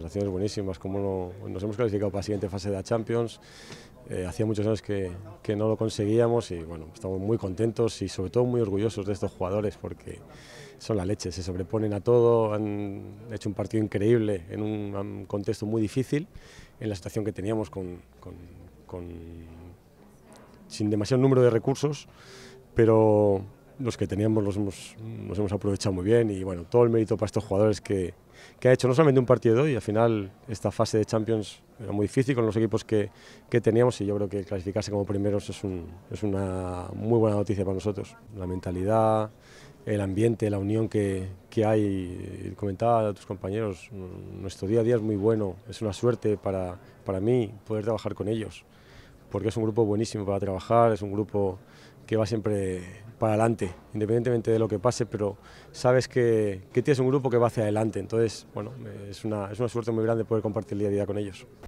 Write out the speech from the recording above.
Sensaciones buenísimas, como nos hemos clasificado para la siguiente fase de la Champions. Eh, hacía muchos años que, que, no lo conseguíamos y bueno, estamos muy contentos y sobre todo muy orgullosos de estos jugadores porque son la leche, se sobreponen a todo, han hecho un partido increíble en un, contexto muy difícil, en la situación que teníamos con, con, con, sin demasiado número de recursos, pero los que teníamos los hemos, los hemos aprovechado muy bien y bueno, todo el mérito para estos jugadores que, que ha hecho no solamente un partido y al final esta fase de Champions era muy difícil con los equipos que, que teníamos y yo creo que clasificarse como primeros es, un, es una muy buena noticia para nosotros. La mentalidad, el ambiente, la unión que, que, hay. Comentaba a tus compañeros, nuestro día a día es muy bueno, es una suerte para, para mí poder trabajar con ellos porque es un grupo buenísimo para trabajar, es un grupo que va siempre para adelante, independientemente de lo que pase, pero sabes que, tienes un grupo que va hacia adelante. Entonces, bueno, es una, es una suerte muy grande poder compartir el día a día con ellos.